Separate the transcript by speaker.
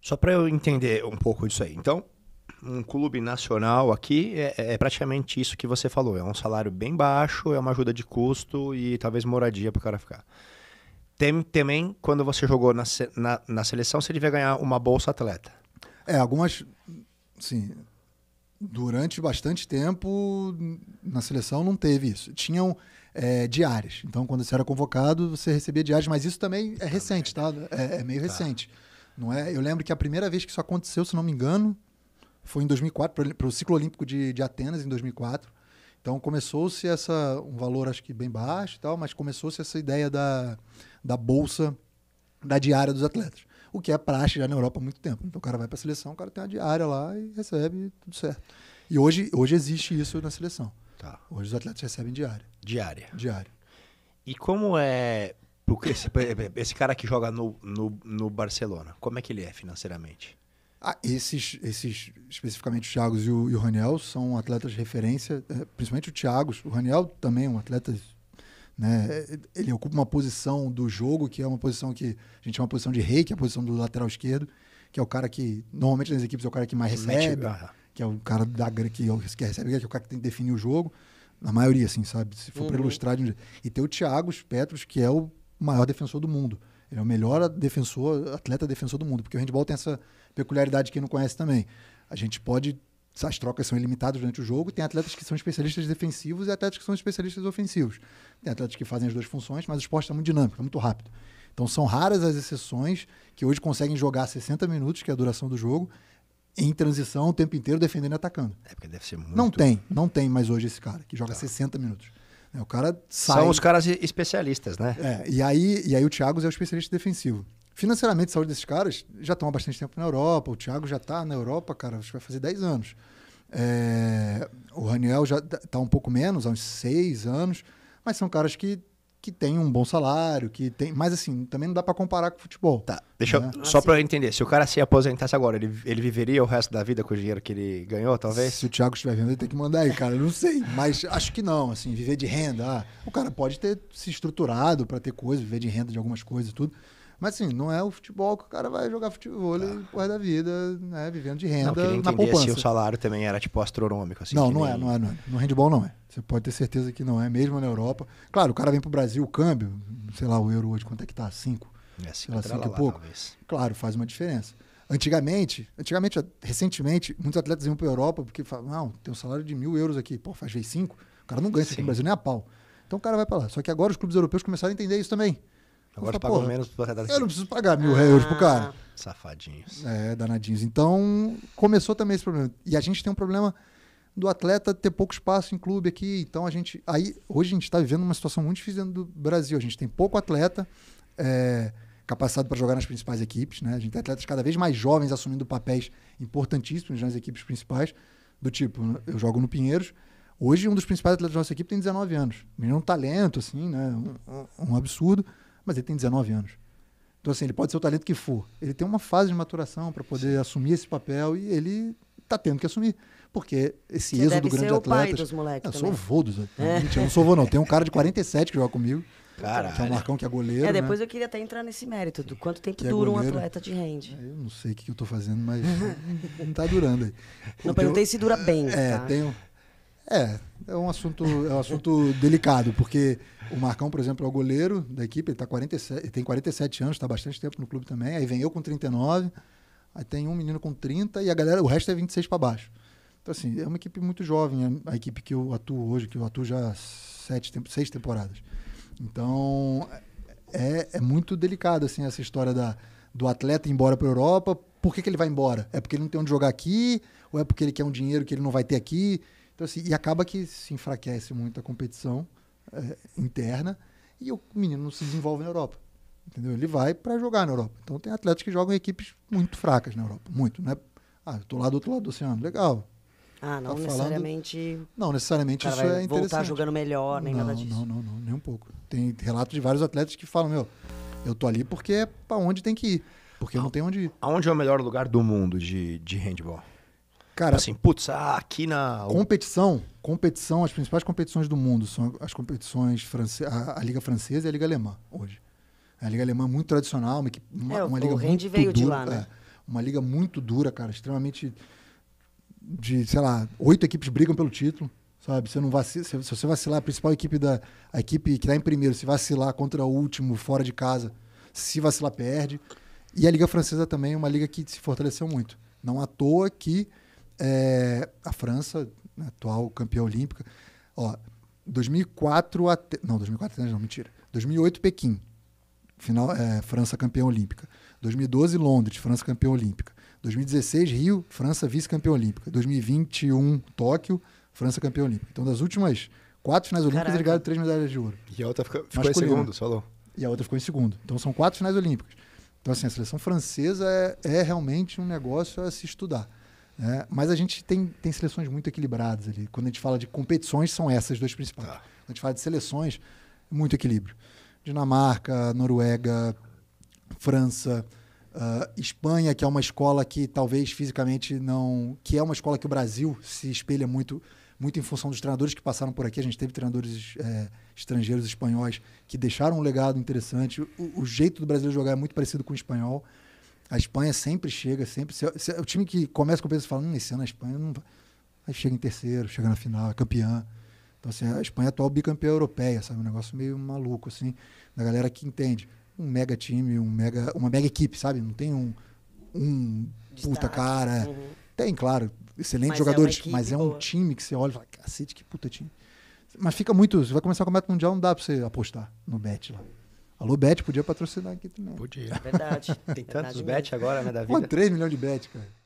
Speaker 1: Só para eu entender um pouco isso aí. Então, um clube nacional aqui é, é, é, praticamente isso que você falou. É um salário bem baixo, é uma ajuda de custo e talvez moradia para o cara ficar. Tem, também, quando você jogou na, na, na, seleção, você devia ganhar uma bolsa atleta. É, algumas. Sim. Durante bastante tempo, na seleção não teve isso. Tinham é, diários. Então, quando você era convocado, você recebia diários, mas isso também é recente, tá? É, é meio tá. recente. Não é? Eu lembro que a primeira vez que isso aconteceu, se não me engano, foi em 2004, para o ciclo olímpico de, de Atenas, em 2004. Então começou-se essa um valor acho que bem baixo e tal, mas começou-se essa ideia da, da bolsa da diária dos atletas, o que é praxe já na Europa há muito tempo. Então o cara vai para a seleção, o cara tem uma diária lá e recebe tudo certo. E hoje, hoje existe isso na seleção. Tá. Hoje os atletas recebem diária. Diária. Diária. E como é esse, esse cara que joga no, no, no, Barcelona, como é que ele é financeiramente? Ah, esses, esses, especificamente o Thiago e o, e o Raniel, são atletas de referência, eh, principalmente o Thiago. O Raniel também é um atleta né? Ele ocupa uma posição do jogo que é uma posição que a gente chama de posição de rei, que é a posição do lateral esquerdo, que é o cara que normalmente nas equipes é o cara que mais recebe, que é o cara da que, que recebe, que é o cara que tem que definir o jogo. Na maioria, assim, sabe? Se for uhum. para ilustrar. E tem o Thiago Petros, que é o o maior defensor do mundo. Ele é o melhor defensor, atleta defensor do mundo, porque o handball tem essa peculiaridade que não conhece também. A gente pode as trocas são ilimitadas durante o jogo. Tem atletas que são especialistas defensivos e atletas que são especialistas ofensivos. Tem atletas que fazem as duas funções, mas o esporte é muito dinâmico, é muito rápido. Então são raras as exceções que hoje conseguem jogar 60 minutos, que é a duração do jogo, em transição o tempo inteiro defendendo e atacando. É porque deve ser muito. Não tem, não tem mais hoje esse cara que joga tá. 60 minutos. É, o cara sai. São os caras especialistas, né? É, e aí, e aí o Thiago é o especialista defensivo. Financeiramente, a saúde desses caras já estão há bastante tempo na Europa. O Thiago já está na Europa, cara, acho que vai fazer 10 anos. É, o Raniel já está um pouco menos, há uns 6 anos. Mas são caras que que tem um bom salário, que tem. Mas assim, também não dá para comparar com o futebol. Tá. Deixa né? eu, só ah, para eu entender, se o cara se aposentasse agora, ele, ele viveria o resto da vida com o dinheiro que ele ganhou, talvez? Se o Thiago estiver vendo, ele tem que mandar aí, cara. Eu não sei, mas acho que não, assim, viver de renda. Ah, o cara pode ter se estruturado para ter coisa, viver de renda de algumas coisas e tudo. Mas assim, não é o futebol que o cara vai jogar futebol tá. Ah. por da vida, né? Vivendo de renda. Não, na poupança. se o salário também era tipo astronômico. Assim, não, não, nem... é, não é, não é. No handball não é. Você pode ter certeza que não é, mesmo na Europa. Claro, o cara vem pro Brasil, o câmbio, sei lá, o euro hoje, quanto é que tá? Cinco? É, cinco, lá, cinco lá, e pouco. Talvez. Claro, faz uma diferença. Antigamente, antigamente, recentemente, muitos atletas iam para a Europa porque falam, não, tem um salário de mil euros aqui. Pô, faz vezes cinco, o cara não ganha isso aqui no Brasil nem a pau. Então o cara vai para lá. Só que agora os clubes europeus começaram a entender isso também. Agora pagou menos por cada Eu não preciso pagar mil reais pro ah, cara. Safadinhos. É, danadinhos. Então, começou também esse problema. E a gente tem um problema do atleta ter pouco espaço em clube aqui. Então, a gente. Aí, hoje a gente está vivendo uma situação muito difícil dentro do Brasil. A gente tem pouco atleta. É, capacitado para jogar nas principais equipes, né? A gente tem atletas cada vez mais jovens assumindo papéis importantíssimos nas equipes principais, do tipo, eu jogo no Pinheiros, hoje um dos principais atletas da nossa equipe tem 19 anos, menino é um talento, assim, né? Um, um absurdo, mas ele tem 19 anos. Então, assim, ele pode ser o talento que for. Ele tem uma fase de maturação para poder Sim. assumir esse papel e ele está tendo que assumir. Porque esse Você êxodo grande de atletas. Ah, eu sou o vô dos atletas. É. não sou vô, não. Tem um cara de 47 que joga comigo. Caralho. Que é o Marcão, que é goleiro. É, né? depois né? eu queria até entrar nesse mérito do quanto tempo que é dura é um atleta de hand. É, eu não sei o que eu estou fazendo, mas não está durando aí. Não perguntei eu... se dura bem. É, tá? tenho. É, é um assunto, é um assunto delicado, porque o Marcão, por exemplo, é o goleiro da equipe, ele, tá 47, ele tem 47 anos, está bastante tempo no clube também. Aí vem eu com 39, aí tem um menino com 30 e a galera, o resto é 26 para baixo. Então, assim, é uma equipe muito jovem, é a, equipe que eu atuo hoje, que eu atuo já sete, seis temporadas. Então, é, é muito delicado, assim, essa história da, do atleta ir embora para a Europa. Por que, que ele vai embora? É porque ele não tem onde jogar aqui? Ou é porque ele quer um dinheiro que ele não vai ter aqui? Então, assim, e acaba que se enfraquece muito a competição é, interna e o menino não se desenvolve na Europa. Entendeu? Ele vai para jogar na Europa. Então tem atletas que jogam em equipes muito fracas na Europa, muito, né? Ah, eu tô lá do outro lado do oceano, legal. Ah, tá não tá necessariamente. Falando... Não necessariamente isso é interessante. Voltar jogando melhor, nem não, nada disso. Não, não, não, nem um pouco. Tem relatos de vários atletas que falam, meu, eu tô ali porque é para onde tem que ir, porque a, ah, não tem onde ir. Aonde é o melhor lugar do mundo de, de handball? Cara, assim, putz, ah, aqui na competição, competição, as principais competições do mundo são as competições france... a, a liga francesa e a liga alemã hoje. A liga alemã é muito tradicional, uma, equipe, uma, é, uma liga muito veio dura, de lá, né? É, uma liga muito dura, cara, extremamente de, sei lá, oito equipes brigam pelo título, sabe? Você não vacila, se, se você vacilar a principal equipe da a equipe que está em primeiro, se vacilar contra o último fora de casa, se vacilar perde. E a liga francesa também é uma liga que se fortaleceu muito. Não à toa que é, a França, né, atual campeã olímpica, ó, 2004 até não 2004 não mentira 2008 Pequim final é, França campeã olímpica 2012 Londres França campeã olímpica 2016 Rio França vice campeã olímpica 2021 Tóquio França campeã olímpica então das últimas quatro finais olímpicas Caraca. eles ganharam três medalhas de ouro e a outra ficou, ficou em segundo falou e a outra ficou em segundo então são quatro finais olímpicas então assim a seleção francesa é, é realmente um negócio a se estudar é, mas a gente tem, tem seleções muito equilibradas ali. Quando a gente fala de competições, são essas duas principais. Tá. Quando a gente fala de seleções, muito equilíbrio. Dinamarca, Noruega, França, uh, Espanha, que é uma escola que talvez fisicamente não. que é uma escola que o Brasil se espelha muito, muito em função dos treinadores que passaram por aqui. A gente teve treinadores é, estrangeiros espanhóis que deixaram um legado interessante. O, o jeito do brasileiro jogar é muito parecido com o espanhol. A Espanha sempre chega, sempre. Se, se, o time que começa com o peso fala, hum, esse ano a Espanha não vai. Aí chega em terceiro, chega na final, é campeã. Então, assim, a Espanha é atual bicampeã europeia, sabe? Um negócio meio maluco, assim, da galera que entende. Um mega time, um mega, uma mega equipe, sabe? Não tem um, um puta cara. Uhum. Tem, claro, excelentes mas é jogadores, é mas é um boa. time que você olha e fala, cacete, que puta time. Mas fica muito. Você vai começar o Campeonato Mundial, não dá pra você apostar no bet lá. Alô, Bet, podia patrocinar aqui também. Podia. É Verdade. Tem é tantos Bet agora, né, da vida. Pô, 3 milhões de Bet, cara.